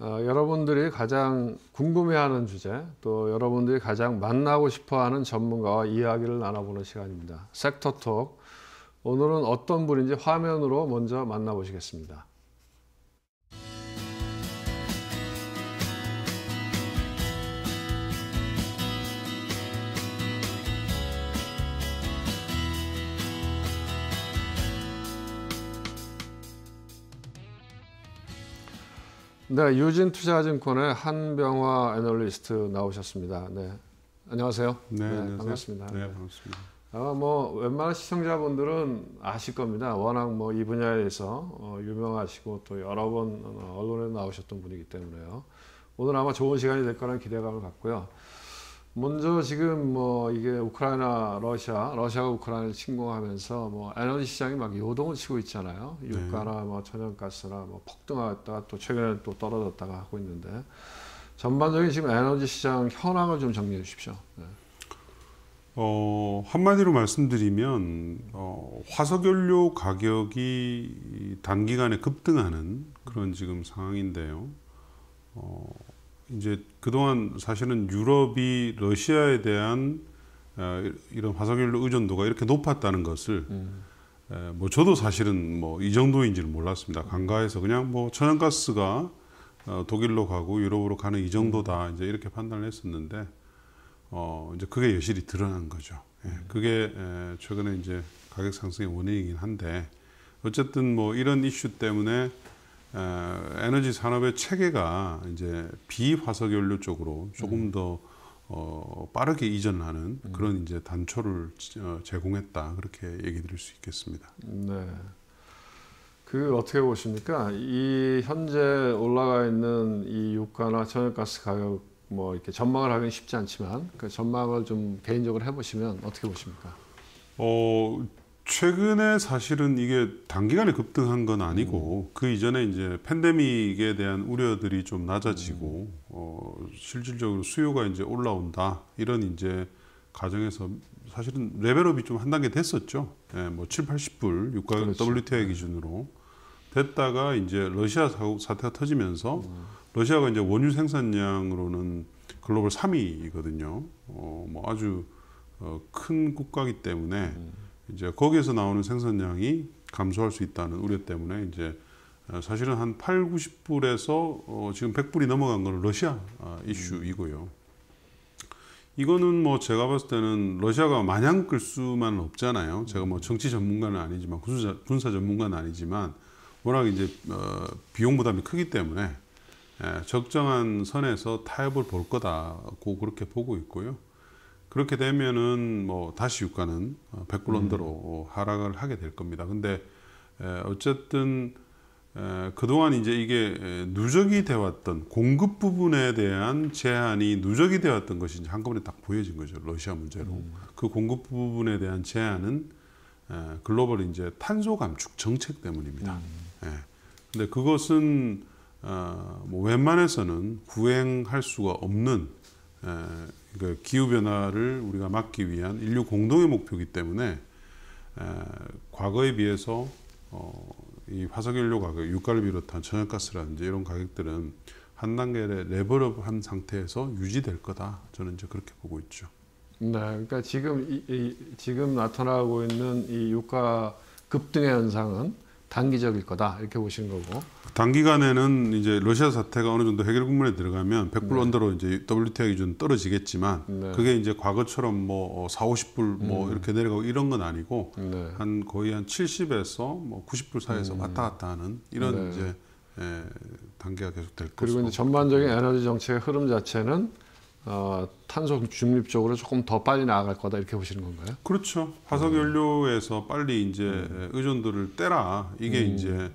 어, 여러분들이 가장 궁금해하는 주제, 또 여러분들이 가장 만나고 싶어하는 전문가와 이야기를 나눠보는 시간입니다. 섹터톡. 오늘은 어떤 분인지 화면으로 먼저 만나보시겠습니다. 네, 유진 투자증권의 한병화 애널리스트 나오셨습니다. 네, 안녕하세요. 네, 네 안녕하세요. 반갑습니다. 네, 반갑습니다. 아마 뭐 웬만한 시청자분들은 아실 겁니다. 워낙 뭐 이 분야에서 어, 유명하시고 또 여러 번 어, 언론에 나오셨던 분이기 때문에요. 오늘 아마 좋은 시간이 될 거라는 기대감을 갖고요. 먼저 지금 뭐 이게 우크라이나 러시아 러시아가 우크라이나를 침공하면서 뭐 에너지 시장이 막 요동을 치고 있잖아요. 네. 유가나 뭐 천연가스나 뭐 폭등하다가 또 최근에는 또 떨어졌다가 하고 있는데 전반적인 지금 에너지 시장 현황을 좀 정리해 주십시오. 네. 어, 한마디로 말씀드리면 어, 화석연료 가격이 단기간에 급등하는 그런 지금 상황인데요. 어, 이제 그동안 사실은 유럽이 러시아에 대한 어, 이런 화석연료 의존도가 이렇게 높았다는 것을 음. 뭐 저도 사실은 뭐 이 정도인지는 몰랐습니다. 강가에서 그냥 뭐 천연가스가 어, 독일로 가고 유럽으로 가는 이 정도다 음. 이제 이렇게 판단을 했었는데 어 이제 그게 여실히 드러난 거죠. 예, 음. 그게 최근에 이제 가격 상승의 원인이긴 한데 어쨌든 뭐 이런 이슈 때문에 어, 에너지 산업의 체계가 이제 비화석연료 쪽으로 조금 음. 더 어, 빠르게 이전하는 음. 그런 이제 단초를 어, 제공했다 그렇게 얘기 드릴 수 있겠습니다. 네. 그 어떻게 보십니까? 이 현재 올라가 있는 이 유가나 천연가스 가격 뭐 이렇게 전망을 하긴 쉽지 않지만 그 전망을 좀 개인적으로 해보시면 어떻게 보십니까? 어 최근에 사실은 이게 단기간에 급등한 건 아니고 음. 그 이전에 이제 팬데믹에 대한 우려들이 좀 낮아지고 음. 어, 실질적으로 수요가 이제 올라온다 이런 이제 가정에서 사실은 레벨업이 좀 한 단계 됐었죠. 예, 뭐 7, 80불 유가 그렇죠. WTI 네. 기준으로 됐다가 이제 러시아 사태가 터지면서 음. 러시아가 이제 원유 생산량으로는 글로벌 3위거든요. 어, 뭐 아주 어, 큰 국가이기 때문에. 음. 이제 거기에서 나오는 생산량이 감소할 수 있다는 우려 때문에 이제 어, 사실은 한 8, 90불에서 어 지금 100불이 넘어간 건 러시아 어, 이슈이고요. 이거는 뭐 제가 봤을 때는 러시아가 마냥 끌 수만 없잖아요. 제가 뭐 정치 전문가는 아니지만 군사, 군사 전문가는 아니지만 워낙 이제 어 비용 부담이 크기 때문에 예, 적정한 선에서 타협을 볼 거다고 그렇게 보고 있고요. 그렇게 되면은 뭐 다시 유가는 100불 어, 언더로 음. 하락을 하게 될 겁니다. 근데 어쨌든 그동안 이제 이게 누적이 되었던 공급 부분에 대한 제한이 누적이 되었던 것이 이제 한꺼번에 딱 보여진 거죠. 러시아 문제로. 음. 그 공급 부분에 대한 제한은 글로벌 이제 탄소 감축 정책 때문입니다. 음. 예. 근데 그것은 어, 뭐 웬만해서는 구행할 수가 없는 에, 그 기후 변화를 우리가 막기 위한 인류 공동의 목표이기 때문에 과거에 비해서 어, 이 화석연료 가격, 유가를 비롯한 천연가스라든지 이런 가격들은 한 단계 레벨업한 상태에서 유지될 거다. 저는 이제 그렇게 보고 있죠. 네, 그러니까 지금 이, 이, 지금 나타나고 있는 이 유가 급등의 현상은 단기적일 거다 이렇게 보시는 거고. 단기간에는 이제 러시아 사태가 어느 정도 해결 국면에 들어가면 100불 네. 언더로 이제 WTI 기준 떨어지겠지만 네. 그게 이제 과거처럼 뭐 4, 어, 50불 뭐 음. 이렇게 내려가고 이런 건 아니고 네. 한 거의 한 70에서 뭐 90불 사이에서 음. 왔다 갔다 하는 이런 네. 이제 예, 단계가 계속 될 것이고. 그리고 이제 전반적인 에너지 정책의 흐름 자체는 어, 탄소 중립 적으로 조금 더 빨리 나아갈 거다 이렇게 보시는 건가요? 그렇죠. 화석 연료에서 빨리 이제 의존도를 떼라 이게 음. 이제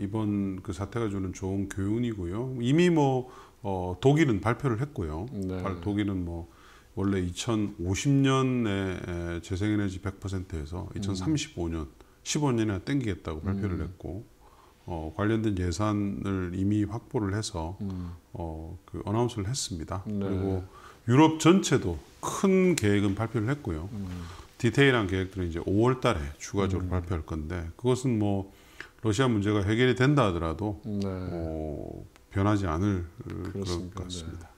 이번 그 사태가 주는 좋은 교훈이고요. 이미 뭐 어, 독일은 발표를 했고요. 네. 독일은 뭐 원래 2050년에 재생에너지 100%에서 2035년 1 5년이 땡기겠다고 발표를 음. 했고 어, 관련된 예산을 이미 확보를 해서 음. 어, 그 어나운스를 했습니다. 네. 그리고 유럽 전체도 큰 계획은 발표를 했고요. 음. 디테일한 계획들은 이제 5월 달에 추가적으로 음. 발표할 건데 그것은 뭐 러시아 문제가 해결이 된다 하더라도 네. 어, 변하지 않을 그런 것 같습니다. 네.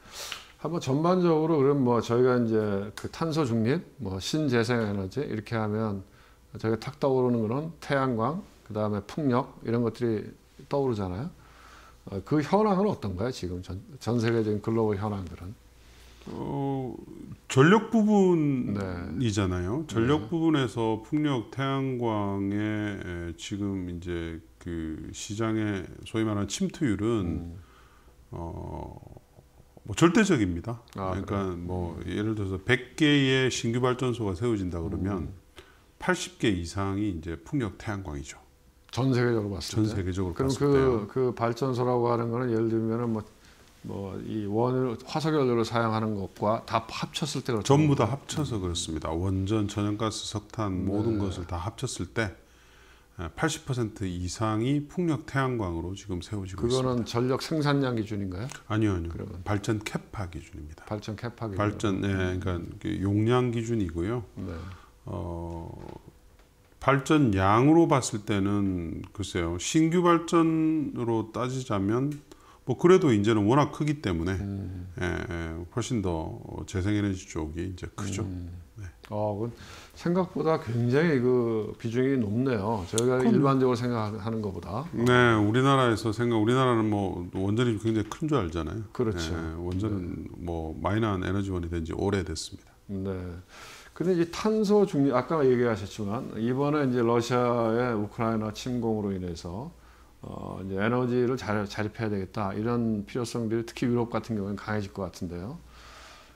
한번 전반적으로 그럼 뭐 저희가 이제 그 탄소 중립, 뭐 신재생 에너지 이렇게 하면 저희가 탁 떠오르는 그런 태양광, 그 다음에 풍력 이런 것들이 떠오르잖아요. 어, 그 현황은 어떤가요? 지금 전, 전 세계적인 글로벌 현황들은? 어, 전력 네. 부분이잖아요. 네. 전력 네. 부분에서 풍력, 태양광의 지금 이제 그 시장의 소위 말하는 침투율은 음. 어, 뭐 절대적입니다. 아, 그러니까 그래. 뭐 음. 예를 들어서 100개의 신규 발전소가 세워진다 그러면 음. 80개 이상이 이제 풍력 태양광이죠. 전 세계적으로 봤을 전 세계적으로 봤을 그, 그 발전소라고 하는 거는 예를 들면은 뭐 뭐 이 원을 화석 연료를 사용하는 것과 다 합쳤을 때 그렇죠. 전부 다 합쳐서 그렇습니다. 원전, 천연가스, 석탄 네. 모든 네. 것을 다 합쳤을 때 80% 예, 이상이 풍력 태양광으로 지금 세워지고 그거는 있습니다. 그거는 전력 생산량 기준인가요? 아니요, 아니요. 그러면. 발전 캐파 기준입니다. 발전 캐파 기준. 발전, 네, 그러니까 그 용량 기준이고요. 네. 어, 발전 양으로 봤을 때는 글쎄요 신규 발전으로 따지자면 뭐 그래도 이제는 워낙 크기 때문에 음. 예, 예, 훨씬 더 재생에너지 쪽이 이제 크죠. 음. 네. 어, 생각보다 굉장히 그 비중이 높네요. 저희가 그럼. 일반적으로 생각하는 것보다. 네, 우리나라에서 생각 우리나라는 뭐 원전이 굉장히 큰 줄 알잖아요. 그렇죠. 예, 원전은 네. 뭐 마이너한 에너지원이 된 지 오래됐습니다. 네. 근데 이제 탄소 중립, 아까 얘기하셨지만, 이번에 이제 러시아의 우크라이나 침공으로 인해서, 어, 이제 에너지를 잘, 자립해야 되겠다. 이런 필요성들이 특히 유럽 같은 경우에는 강해질 것 같은데요.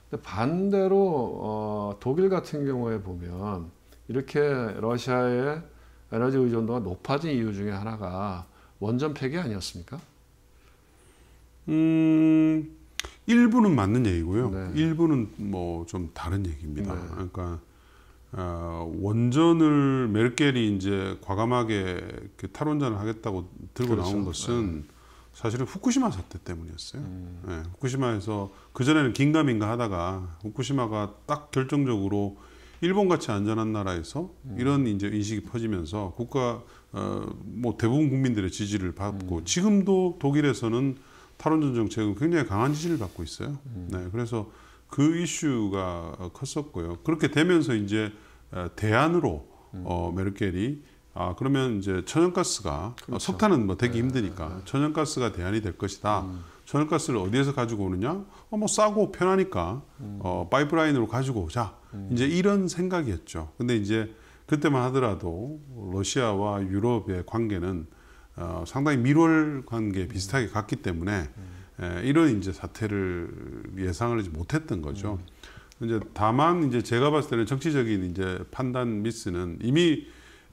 근데 반대로, 어, 독일 같은 경우에 보면, 이렇게 러시아의 에너지 의존도가 높아진 이유 중에 하나가 원전 폐기 아니었습니까? 음, 일부는 맞는 얘기고요. 네. 일부는 뭐 좀 다른 얘기입니다. 네. 그러니까 어, 원전을 메르켈이 이제 과감하게 탈원전을 하겠다고 들고 그렇죠. 나온 것은 네. 사실은 후쿠시마 사태 때문이었어요. 음. 네, 후쿠시마에서 그 전에는 긴가민가 하다가 후쿠시마가 딱 결정적으로 일본 같이 안전한 나라에서 음. 이런 이제 인식이 퍼지면서 국가 어, 뭐 대부분 국민들의 지지를 받고 음. 지금도 독일에서는 탈원전 정책은 굉장히 강한 지지를 받고 있어요. 음. 네, 그래서 그 이슈가 컸었고요. 그렇게 되면서 이제 어, 대안으로 음. 어, 메르켈이 아 그러면 이제 천연가스가 어, 그렇죠. 석탄은 뭐 되기 네, 힘드니까 네. 천연가스가 대안이 될 것이다. 음. 천연가스를 어디에서 가지고 오느냐? 어, 뭐 싸고 편하니까 음. 어, 파이프라인으로 가지고 오자. 음. 이제 이런 생각이었죠. 근데 이제 그때만 하더라도 러시아와 유럽의 관계는 어, 상당히 밀월 관계 비슷하게 갔기 때문에 에, 이런 이제 사태를 예상을 하지 못했던 거죠. 이제 다만 이제 제가 봤을 때는 정치적인 이제 판단 미스는 이미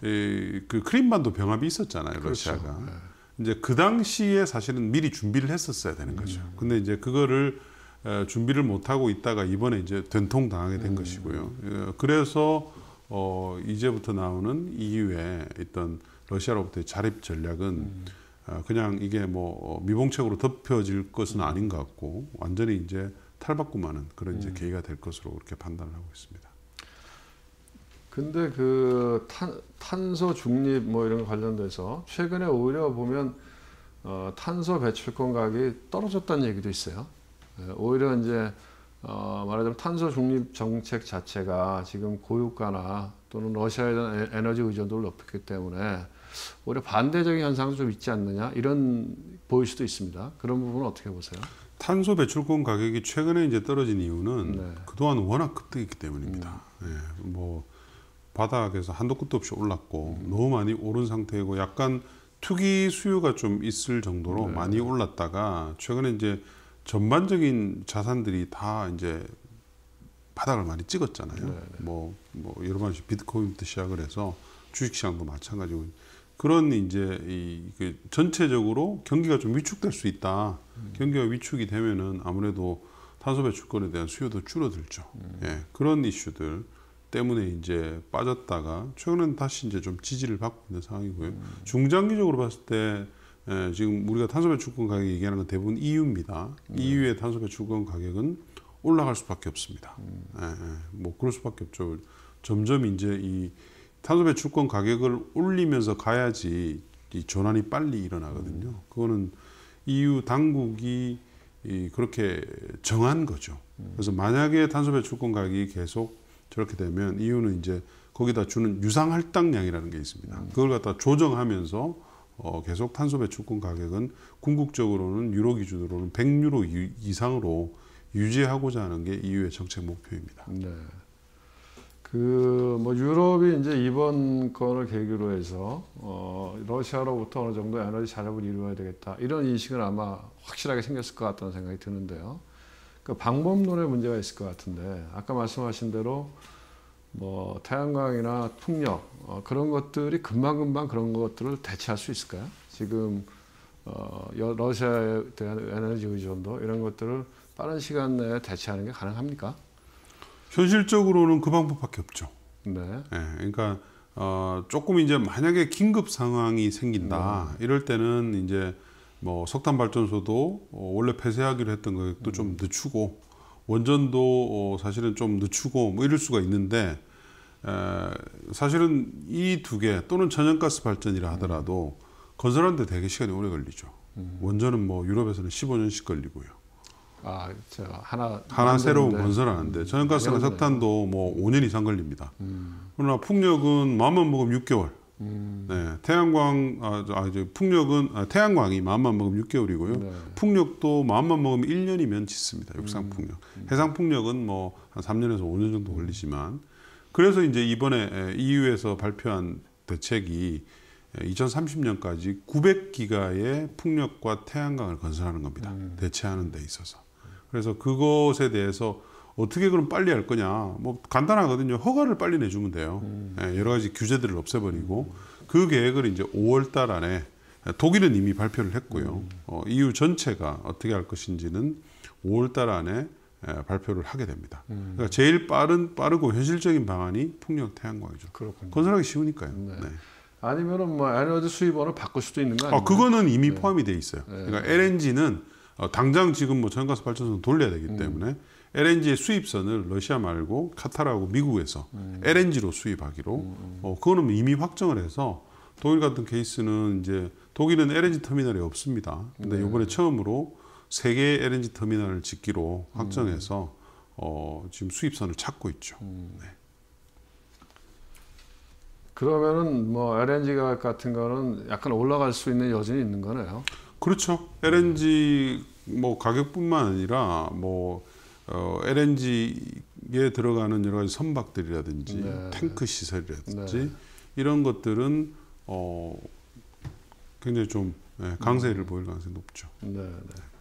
에, 그 크림반도 병합이 있었잖아요 그렇죠. 러시아가 그 이제 그 당시에 사실은 미리 준비를 했었어야 되는 거죠. 음. 근데 이제 그거를 에, 준비를 못 하고 있다가 이번에 이제 된통 당하게 된 음. 것이고요. 에, 어, 그래서 어 이제부터 나오는 이 u 에 있던 러시아로부터의 자립 전략은 음. 그냥 이게 뭐 어, 미봉책으로 덮여질 것은 음. 아닌 것 같고 완전히 이제 탈바꿈하는 그런 이제 음. 계기가 될 것으로 그렇게 판단을 하고 있습니다. 근데 그 탄, 소 중립 뭐 이런 거 관련돼서 최근에 오히려 보면 어, 탄소 배출권 가격이 떨어졌다는 얘기도 있어요. 예, 오히려 이제 어, 말하자면 탄소 중립 정책 자체가 지금 고유가나 또는 러시아에 대한 에너지 의존도를 높였기 때문에 오히려 반대적인 현상도 좀 있지 않느냐 이런 보일 수도 있습니다. 그런 부분은 어떻게 보세요? 탄소 배출권 가격이 최근에 이제 떨어진 이유는 네. 그동안 워낙 급등했기 때문입니다. 음. 예, 뭐 바닥에서 한도 끝도 없이 올랐고 음. 너무 많이 오른 상태이고 약간 투기 수요가 좀 있을 정도로 네. 많이 올랐다가 최근에 이제 전반적인 자산들이 다 이제 바닥을 많이 찍었잖아요. 네. 뭐, 뭐 여러 가지 비트코인부터 시작을 해서 주식시장도 마찬가지고 그런 이제 이그 전체적으로 경기가 좀 위축될 수 있다. 음. 경기가 위축이 되면은 아무래도 탄소 배출권에 대한 수요도 줄어들죠. 음. 예, 그런 이슈들 때문에 이제 빠졌다가 최근엔 다시 이제 좀 지지를 받고 있는 상황이고요. 음. 중장기적으로 봤을 때 예, 지금 우리가 탄소 배출권 가격 얘기하는 건 대부분 EU입니다. 음. EU의 탄소 배출권 가격은 올라갈 수밖에 없습니다. 음. 예, 예, 뭐 그럴 수밖에 없죠. 점점 이제 이 탄소 배출권 가격을 올리면서 가야지 이 전환이 빨리 일어나거든요. 음. 그거는 EU 당국이 이 그렇게 정한 거죠. 음. 그래서 만약에 탄소 배출권 가격이 계속 저렇게 되면 EU는 이제 거기다 주는 유상 할당량이라는 게 있습니다. 음. 그걸 갖다 조정하면서 어 계속 탄소 배출권 가격은 궁극적으로는 유로 기준으로는 100유로 이상으로 유지하고자 하는 게 EU의 정책 목표입니다. 네. 그뭐 유럽이 이제 이번 건을 계기로 해서 어 러시아로부터 어느 정도 에너지 자립을 이루어야 되겠다 이런 인식은 아마 확실하게 생겼을 것 같다는 생각이 드는데요. 그 방법론에 문제가 있을 것 같은데 아까 말씀하신 대로 뭐 태양광이나 풍력 어 그런 것들이 금방금방 그런 것들을 대체할 수 있을까요? 지금 어 러시아에 대한 에너지 의존도 이런 것들을 빠른 시간 내에 대체하는 게 가능합니까? 현실적으로는 그 방법밖에 없죠. 네. 네 그러니까 어, 조금 이제 만약에 긴급 상황이 생긴다 음. 이럴 때는 이제 뭐 석탄 발전소도 어, 원래 폐쇄하기로 했던 것도 음. 좀 늦추고 원전도 어, 사실은 좀 늦추고 뭐 이럴 수가 있는데 에, 사실은 이 두 개 또는 천연가스 발전이라 하더라도 음. 건설하는데 되게 시간이 오래 걸리죠. 음. 원전은 뭐 유럽에서는 15년씩 걸리고요. 아, 저 하나 하나 새로 건설하는데 천연가스나 네, 네. 석탄도 뭐 5년 이상 걸립니다. 음. 그러나 풍력은 마음만 먹으면 6개월. 음. 네, 태양광 아, 저아이 풍력은 아, 태양광이 마음만 먹으면 6개월이고요. 네. 풍력도 마음만 먹으면 1년이면 짓습니다. 육상 음. 풍력. 음. 해상 풍력은 뭐한 3년에서 5년 정도 걸리지만 그래서 이제 이번에 EU에서 발표한 대책이 2030년까지 900기가의 풍력과 태양광을 건설하는 겁니다. 음. 대체하는 데 있어서. 그래서 그것에 대해서 어떻게 그럼 빨리 할 거냐? 뭐 간단하거든요. 허가를 빨리 내주면 돼요. 음. 예, 여러 가지 규제들을 없애버리고 그 계획을 이제 5월달 안에 독일은 이미 발표를 했고요. 음. 어, EU 전체가 어떻게 할 것인지는 5월달 안에 예, 발표를 하게 됩니다. 음. 그러니까 제일 빠른 빠르고 현실적인 방안이 풍력 태양광이죠. 그렇군요. 건설하기 쉬우니까요. 네. 네. 아니면은 뭐 에너지 수입원을 바꿀 수도 있는 거 아, 아니에요? 아, 그거는 이미 네. 포함이 돼 있어요. 네. 그러니까 LNG는 어, 당장 지금 뭐 천연가스 발전소 는 돌려야 되기 때문에 음. LNG의 수입선을 러시아 말고 카타르하고 미국에서 음. LNG로 수입하기로 음. 어, 그거는 이미 확정을 해서 독일 같은 케이스는 이제 독일은 LNG 터미널이 없습니다. 근데 네. 이번에 처음으로 세계의 LNG 터미널을 짓기로 확정해서 어, 지금 수입선을 찾고 있죠. 음. 네. 그러면은 뭐 LNG 같은 거는 약간 올라갈 수 있는 여지는 있는 거네요. 그렇죠. LNG 뭐 가격뿐만 아니라 뭐 어, LNG에 들어가는 여러 가지 선박들이라든지 네. 탱크 네. 시설이라든지 네. 이런 것들은 어, 굉장히 좀 예, 강세를 음. 보일 가능성이 높죠. 네. 네.